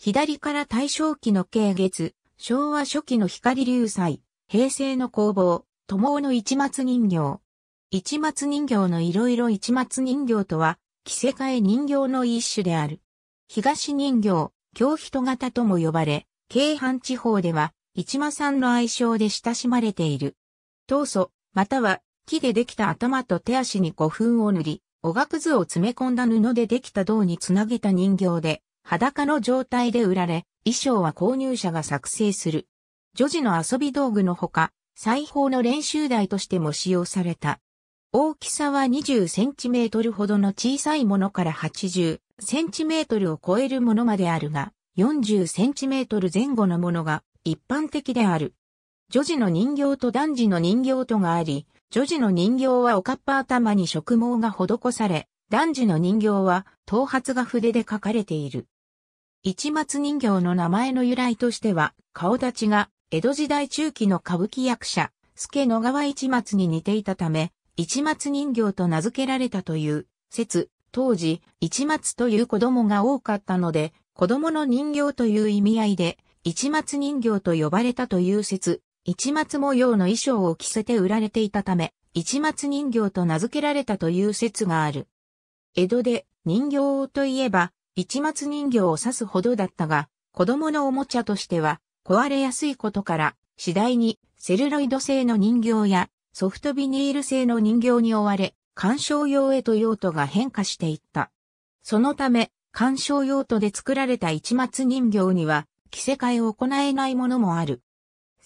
左から大正期の慶月、昭和初期の光流祭、平成の工房、友の市松人形。市松人形のいろいろ市松人形とは、着せ替え人形の一種である。東人形、京人型とも呼ばれ、京阪地方では、市間さんの愛称で親しまれている。闘素、または木でできた頭と手足に古墳を塗り、おがくずを詰め込んだ布でできた銅につなげた人形で、裸の状態で売られ、衣装は購入者が作成する。女児の遊び道具のほか、裁縫の練習台としても使用された。大きさは20センチメートルほどの小さいものから80センチメートルを超えるものまであるが、40センチメートル前後のものが一般的である。女児の人形と男児の人形とがあり、女児の人形はおかっぱ頭に植毛が施され、男児の人形は頭髪が筆で描かれている。市松人形の名前の由来としては、顔立ちが江戸時代中期の歌舞伎役者、助野川市松に似ていたため、市松人形と名付けられたという説、当時、市松という子供が多かったので、子供の人形という意味合いで、市松人形と呼ばれたという説、市松模様の衣装を着せて売られていたため、市松人形と名付けられたという説がある。江戸で人形といえば、一末人形を指すほどだったが、子供のおもちゃとしては壊れやすいことから、次第にセルロイド製の人形やソフトビニール製の人形に追われ、鑑賞用へと用途が変化していった。そのため、鑑賞用途で作られた一末人形には、着せ替えを行えないものもある。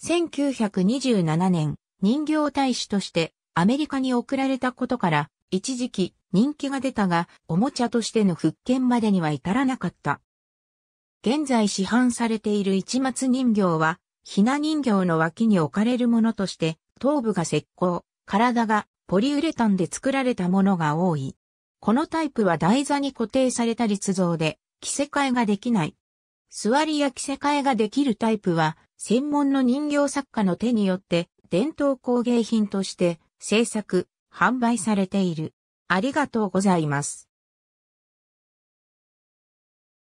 1927年、人形大使としてアメリカに送られたことから、一時期、人気が出たが、おもちゃとしての復権までには至らなかった。現在市販されている市松人形は、ひな人形の脇に置かれるものとして、頭部が石膏、体がポリウレタンで作られたものが多い。このタイプは台座に固定された立像で、着せ替えができない。座りや着せ替えができるタイプは、専門の人形作家の手によって、伝統工芸品として、制作、販売されている。ありがとうございます。